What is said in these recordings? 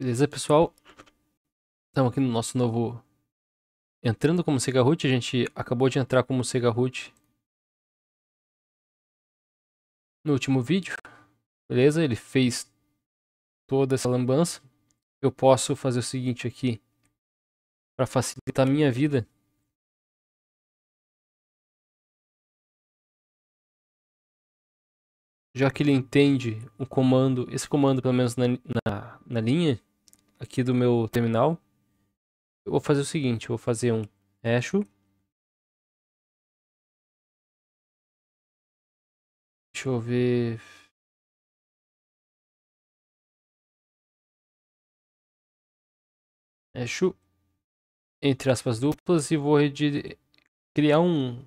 Beleza, pessoal? Estamos aqui no nosso novo... Entrando como Segahoot, a gente acabou de entrar como Segahoot no último vídeo. Beleza? Ele fez toda essa lambança. Eu posso fazer o seguinte aqui, para facilitar a minha vida. Já que ele entende o comando, esse comando pelo menos na, na, na linha, aqui do meu terminal, eu vou fazer o seguinte, eu vou fazer um echo. Deixa eu ver... Echo, entre aspas duplas, e vou criar um,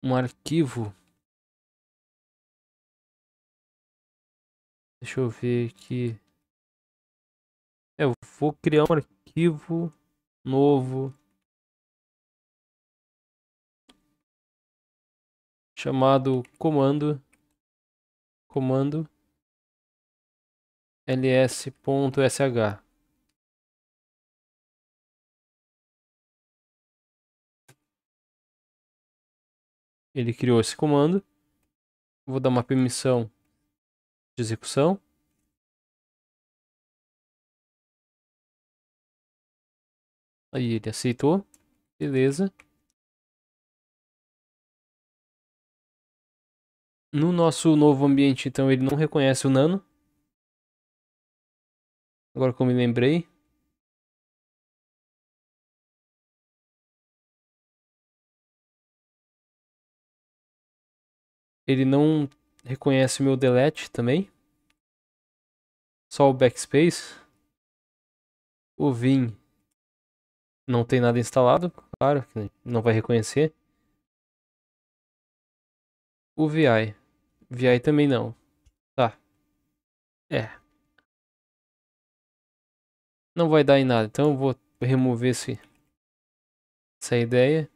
um arquivo Deixa eu ver aqui. É, eu vou criar um arquivo novo. Chamado comando. Comando. ls.sh. Ele criou esse comando. Vou dar uma permissão de execução. Aí ele aceitou. Beleza. No nosso novo ambiente, então, ele não reconhece o nano. Agora que eu me lembrei. Ele não reconhece o meu delete também. Só o backspace. O vim não tem nada instalado, claro, que não vai reconhecer. O VI. VI também não. Tá. É. Não vai dar em nada, então eu vou remover esse, essa ideia.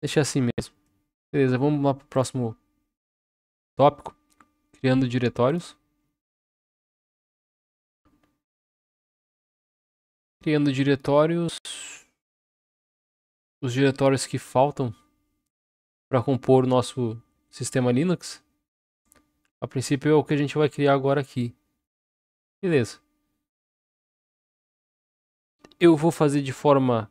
Deixa assim mesmo. Beleza, vamos lá pro próximo Tópico. Criando diretórios. Criando diretórios. Os diretórios que faltam para compor o nosso sistema Linux. A princípio é o que a gente vai criar agora aqui. Beleza. Eu vou fazer de forma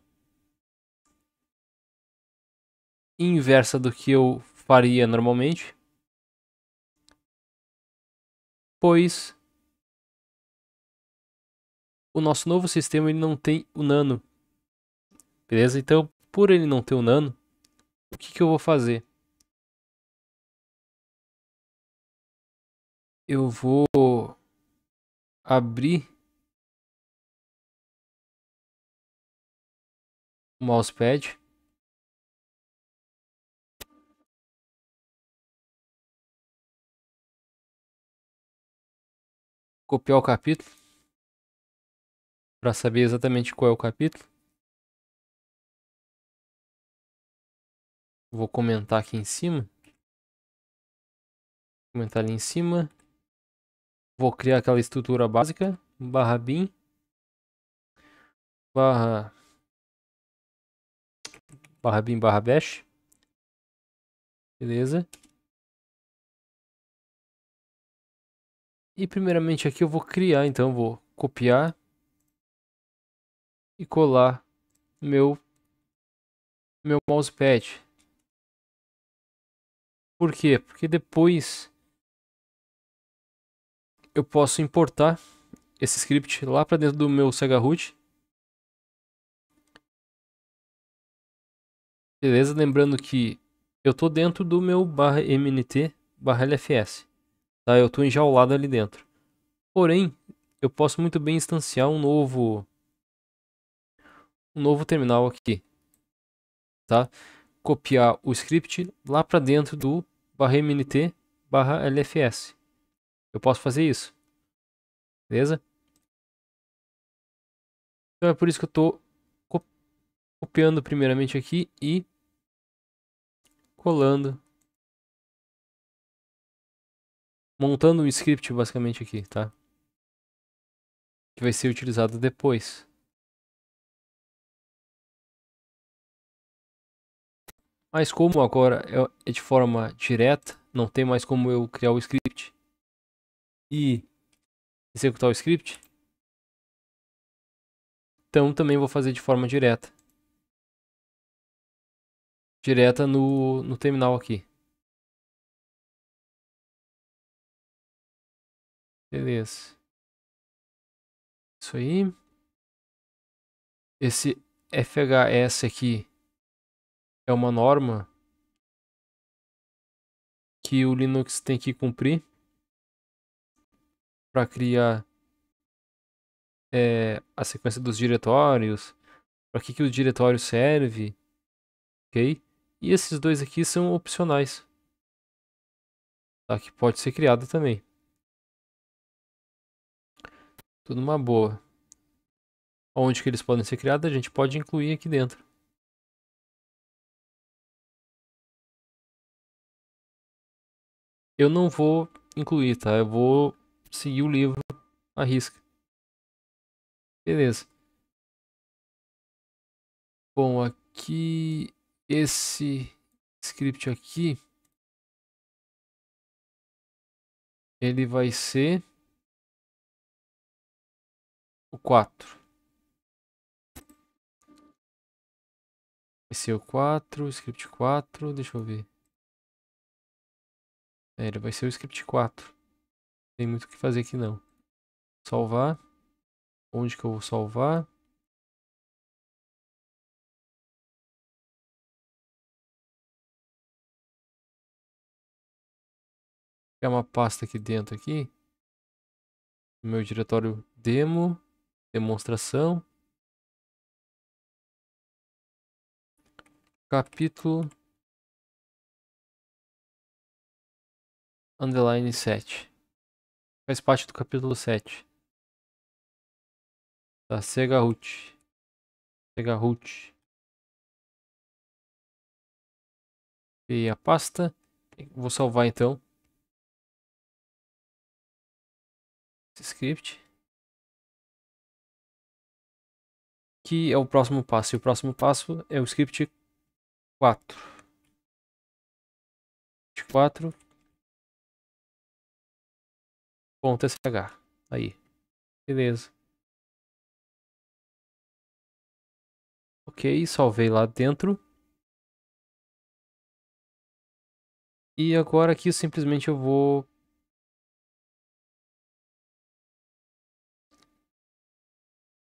inversa do que eu faria normalmente. pois o nosso novo sistema ele não tem o nano. Beleza? Então, por ele não ter o nano, o que, que eu vou fazer? Eu vou abrir o mousepad copiar o capítulo para saber exatamente qual é o capítulo. Vou comentar aqui em cima. Vou comentar ali em cima. Vou criar aquela estrutura básica. Barra bin. Barra. Barra bin barra bash. Beleza. E primeiramente aqui eu vou criar, então vou copiar e colar meu meu mousepad. Por quê? Porque depois eu posso importar esse script lá para dentro do meu Root. Beleza? Lembrando que eu estou dentro do meu barra MNT barra LFS. Tá? Eu estou enjaulado ali dentro. Porém, eu posso muito bem instanciar um novo um novo terminal aqui, tá? Copiar o script lá para dentro do barra mnt barra lfs. Eu posso fazer isso, beleza? Então é por isso que eu estou copiando primeiramente aqui e colando montando um script basicamente aqui, tá? Que vai ser utilizado depois. Mas como agora é, é de forma direta, não tem mais como eu criar o script e executar o script. Então também vou fazer de forma direta. Direta no, no terminal aqui. Beleza. Isso aí. Esse FHS aqui é uma norma que o Linux tem que cumprir para criar é, a sequência dos diretórios, para que, que o diretório serve, ok? E esses dois aqui são opcionais, tá? que pode ser criado também. Tudo uma boa. Onde que eles podem ser criados, a gente pode incluir aqui dentro. Eu não vou incluir, tá? Eu vou seguir o livro à risca. Beleza. Bom, aqui esse script aqui ele vai ser o 4. Vai ser o 4, o script 4, deixa eu ver. É, ele vai ser o script 4. Não tem muito o que fazer aqui não. Salvar. Onde que eu vou salvar? Vou criar uma pasta aqui dentro aqui. No Meu diretório demo demonstração. Capítulo underline 7. Faz parte do capítulo 7. Da Sega Root. Sega Root. e a pasta. Vou salvar então. Esse script. que é o próximo passo. E o próximo passo é o script 4. 4. Ponto SH. Aí. Beleza. Ok, salvei lá dentro. E agora aqui simplesmente eu vou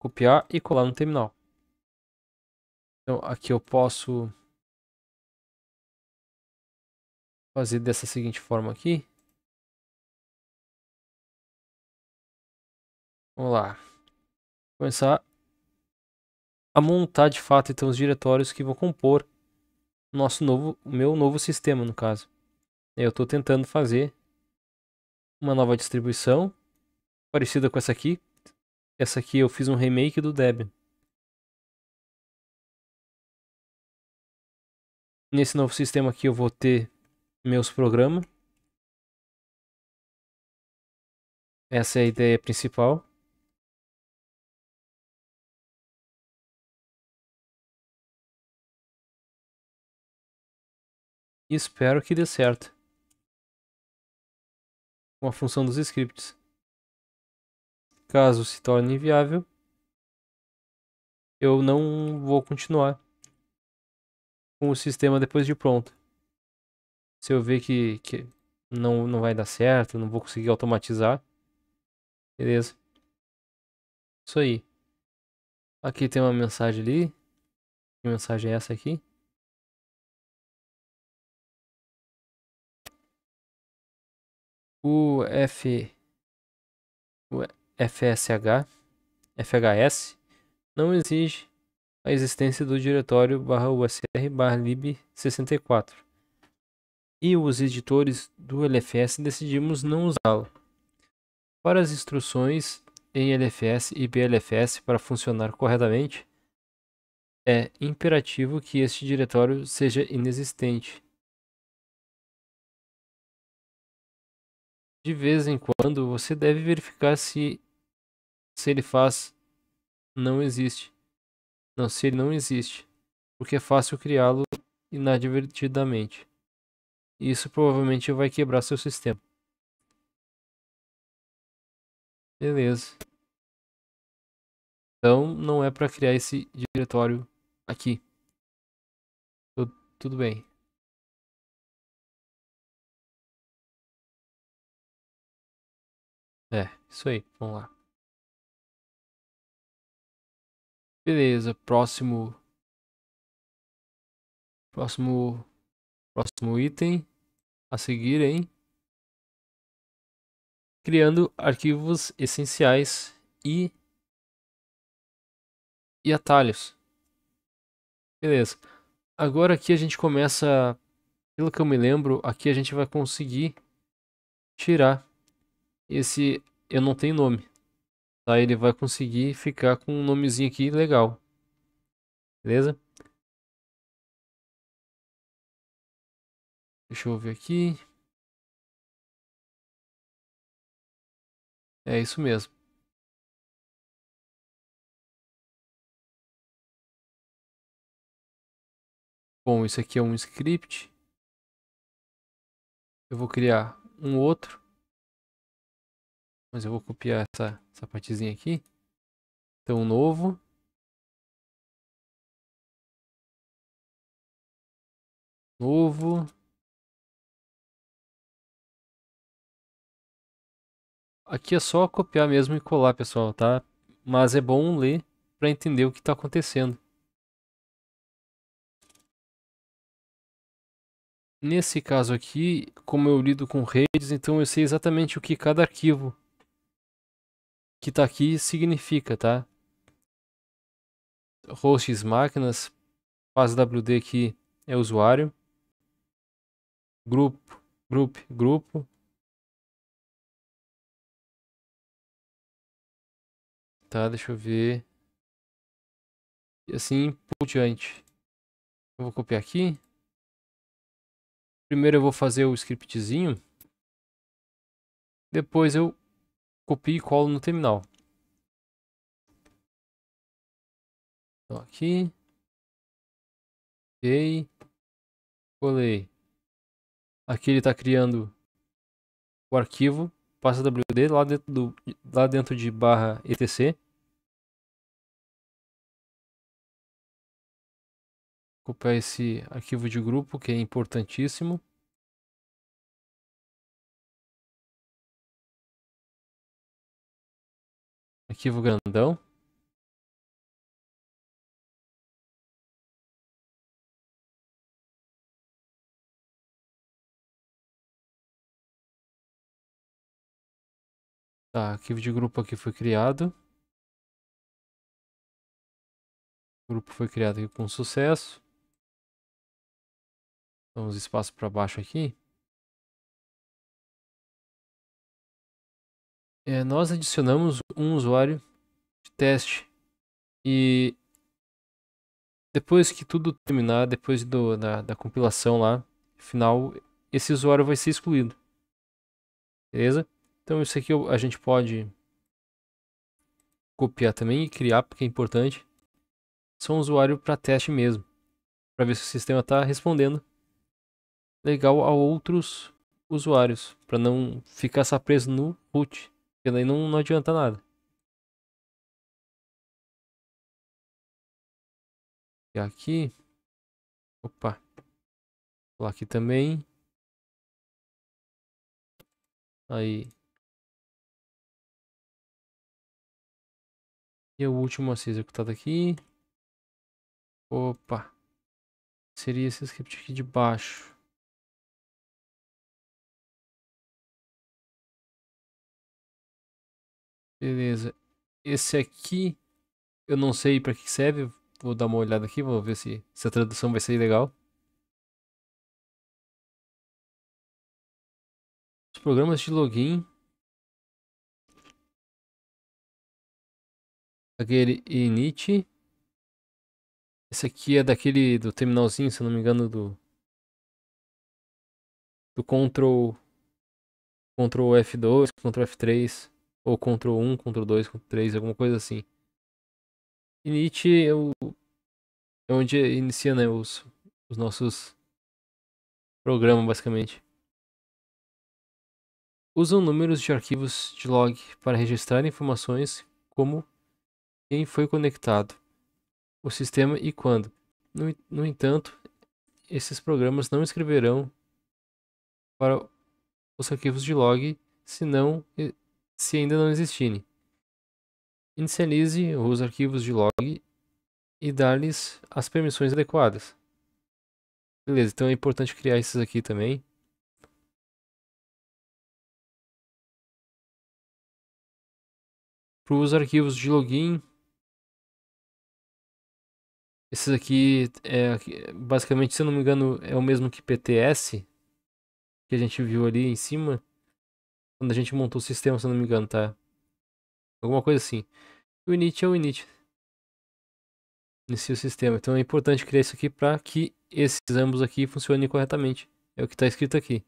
copiar e colar no terminal. Então aqui eu posso fazer dessa seguinte forma aqui. Vamos lá. Começar a montar de fato então os diretórios que vão compor nosso novo, meu novo sistema no caso. Eu estou tentando fazer uma nova distribuição parecida com essa aqui, essa aqui eu fiz um remake do Debian. Nesse novo sistema aqui eu vou ter meus programas. Essa é a ideia principal. espero que dê certo. Com a função dos scripts caso se torne inviável, eu não vou continuar com o sistema depois de pronto. Se eu ver que, que não, não vai dar certo, não vou conseguir automatizar, beleza. Isso aí. Aqui tem uma mensagem ali. Que mensagem é essa aqui? UF. f FSH, FHS não exige a existência do diretório usr lib64 e os editores do LFS decidimos não usá-lo. Para as instruções em LFS e BLFS para funcionar corretamente, é imperativo que este diretório seja inexistente. De vez em quando, você deve verificar se se ele faz, não existe. Não, se ele não existe, porque é fácil criá-lo inadvertidamente. Isso provavelmente vai quebrar seu sistema. Beleza. Então, não é para criar esse diretório aqui. Tudo, tudo bem. É, isso aí. Vamos lá. Beleza, próximo. Próximo. Próximo item a seguir, hein? Criando arquivos essenciais e. e atalhos. Beleza. Agora aqui a gente começa. Pelo que eu me lembro, aqui a gente vai conseguir tirar esse. Eu não tenho nome. Tá? Ele vai conseguir ficar com um nomezinho aqui legal. Beleza? Deixa eu ver aqui. É isso mesmo. Bom, isso aqui é um script. Eu vou criar um outro. Mas eu vou copiar essa, essa partezinha aqui. Então, novo. Novo. Aqui é só copiar mesmo e colar, pessoal, tá? Mas é bom ler para entender o que está acontecendo. Nesse caso aqui, como eu lido com redes, então eu sei exatamente o que cada arquivo que está aqui significa, tá? Hosts máquinas, faz WD aqui é usuário, grupo, grupo, grupo. Tá, deixa eu ver. E assim por diante. Eu vou copiar aqui. Primeiro eu vou fazer o scriptzinho. Depois eu copio e colo no terminal. Então aqui. Ok. Colei. Aqui ele está criando o arquivo passa WD lá dentro, do, lá dentro de barra etc. Copiar esse arquivo de grupo que é importantíssimo. Arquivo grandão. Tá, arquivo de grupo aqui foi criado. O grupo foi criado aqui com sucesso. Vamos espaço para baixo aqui. é, nós adicionamos um usuário de teste e depois que tudo terminar, depois do, da, da compilação lá, final, esse usuário vai ser excluído. Beleza? Então isso aqui a gente pode copiar também e criar, porque é importante. Só um usuário para teste mesmo, para ver se o sistema está respondendo legal a outros usuários, para não ficar só preso no root. Porque daí não, não adianta nada. E aqui. Opa. Vou aqui também. Aí. E o último a ser executado tá aqui. Opa. Seria esse script aqui de baixo. Beleza. Esse aqui, eu não sei para que serve. Vou dar uma olhada aqui, vou ver se, se a tradução vai ser legal. Os programas de login. Aquele init. Esse aqui é daquele do terminalzinho, se não me engano, do do control Ctrl F2, Ctrl F3. Ou Ctrl 1, Ctrl 2, Ctrl 3, alguma coisa assim. init Nietzsche é, o, é onde inicia né, os, os nossos programas, basicamente. Usam números de arquivos de log para registrar informações como quem foi conectado, o sistema e quando. No, no entanto, esses programas não escreverão para os arquivos de log se não se ainda não existirem. Inicialize os arquivos de log e dar-lhes as permissões adequadas. Beleza, então é importante criar esses aqui também. Para os arquivos de login, esses aqui, é, basicamente, se eu não me engano, é o mesmo que PTS, que a gente viu ali em cima. Quando a gente montou o sistema, se eu não me engano, tá? Alguma coisa assim. O init é o init. Inicia o sistema. Então é importante criar isso aqui para que esses ambos aqui funcionem corretamente. É o que está escrito aqui.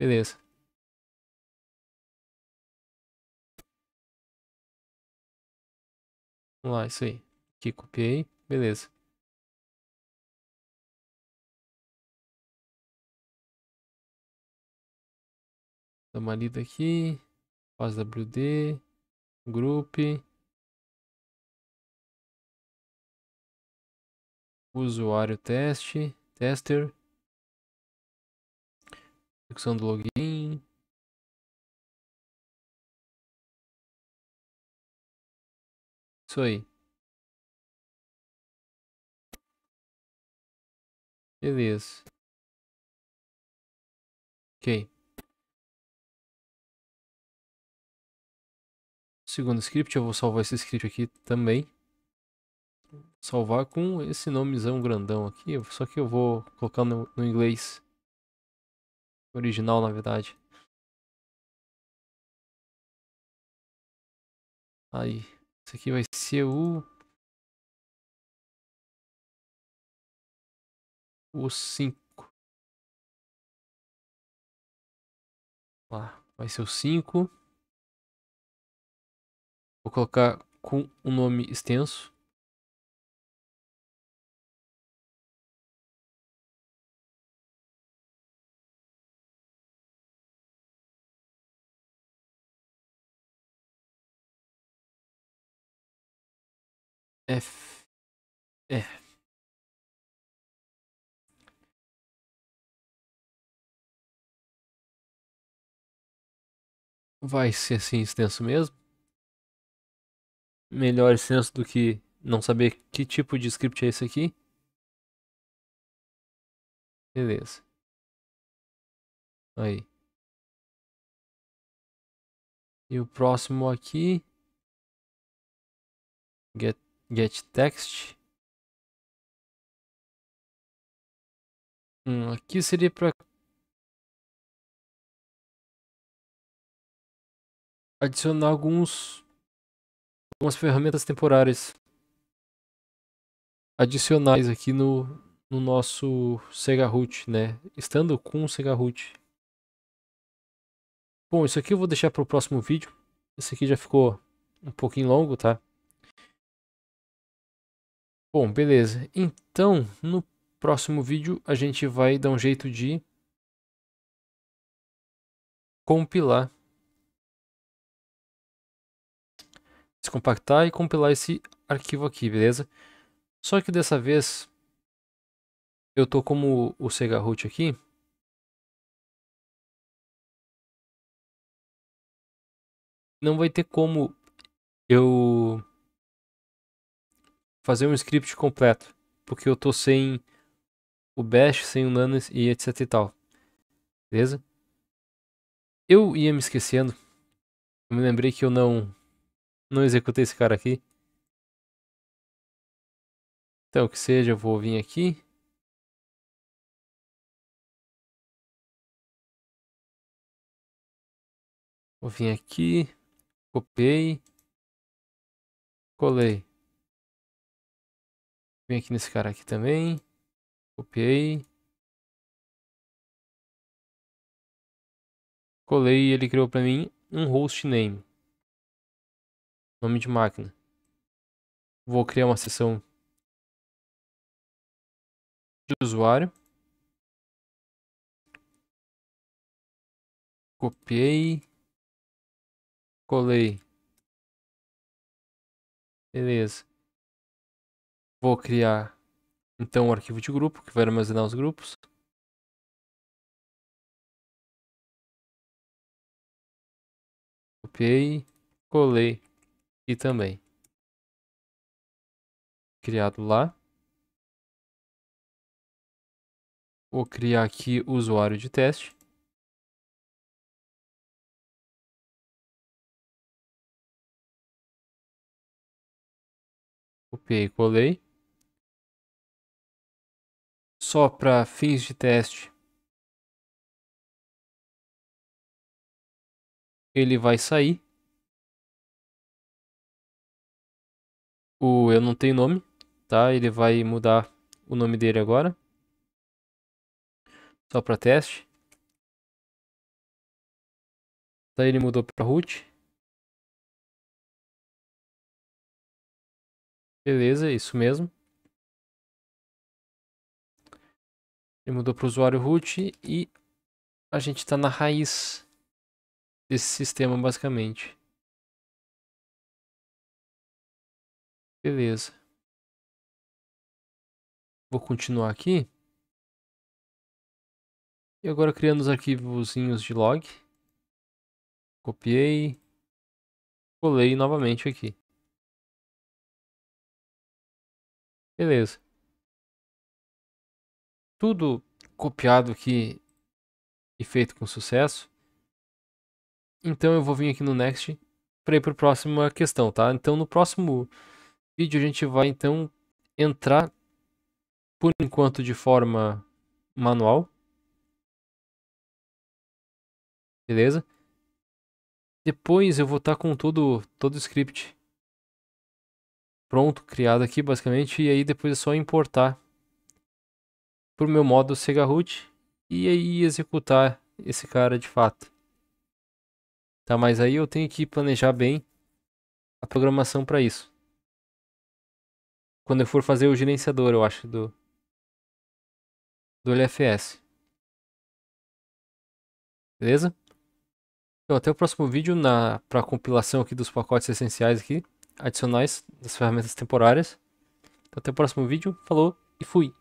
Beleza. Vamos lá, isso aí. Aqui copiei. Beleza. Dá uma lida aqui. Faz grupo, Group. Usuário teste. Tester. função do login. Isso aí. Beleza. Ok. segundo script, eu vou salvar esse script aqui também. Salvar com esse nomezão grandão aqui, só que eu vou colocar no, no inglês. Original, na verdade. Aí, isso aqui vai ser o... O 5. Lá, vai ser o 5. Vou colocar com um nome extenso. F. É. Vai ser assim extenso mesmo melhor senso do que não saber que tipo de script é esse aqui. Beleza. Aí. E o próximo aqui. Get, get text. Hum, aqui seria para adicionar alguns umas ferramentas temporárias adicionais aqui no, no nosso Sega Root, né? Estando com o Sega Root. Bom, isso aqui eu vou deixar para o próximo vídeo. Esse aqui já ficou um pouquinho longo, tá? Bom, beleza. Então, no próximo vídeo a gente vai dar um jeito de compilar descompactar e compilar esse arquivo aqui, beleza? Só que dessa vez eu tô como o Sega Root aqui. Não vai ter como eu fazer um script completo, porque eu tô sem o bash, sem o nano e etc e tal. Beleza? Eu ia me esquecendo. Eu me lembrei que eu não não executei esse cara aqui. Então, o que seja, eu vou vir aqui. Vou vir aqui, copiei, colei. Vim aqui nesse cara aqui também, copiei. Colei e ele criou para mim um host name. Nome de máquina. Vou criar uma seção de usuário. Copiei. Colei. Beleza. Vou criar então o um arquivo de grupo que vai armazenar os grupos. Copiei, colei aqui também. Criado lá. Vou criar aqui usuário de teste. Copiei e colei. Só para fins de teste. Ele vai sair. o eu não tenho nome, tá? Ele vai mudar o nome dele agora. Só para teste. aí tá, ele mudou para root. Beleza, é isso mesmo. Ele mudou para o usuário root e a gente está na raiz desse sistema basicamente. Beleza. Vou continuar aqui. E agora criando os arquivos de log. Copiei. Colei novamente aqui. Beleza. Tudo copiado aqui e feito com sucesso. Então eu vou vir aqui no Next para ir para a próxima questão, tá? Então no próximo vídeo a gente vai então entrar por enquanto de forma manual. Beleza? Depois eu vou estar tá com todo, todo o script pronto, criado aqui basicamente, e aí depois é só importar para o meu modo Sega Root e aí executar esse cara de fato. Tá, mas aí eu tenho que planejar bem a programação para isso. Quando eu for fazer o gerenciador, eu acho, do, do LFS. Beleza? Então, até o próximo vídeo na para compilação aqui dos pacotes essenciais aqui, adicionais das ferramentas temporárias. Então, até o próximo vídeo, falou e fui.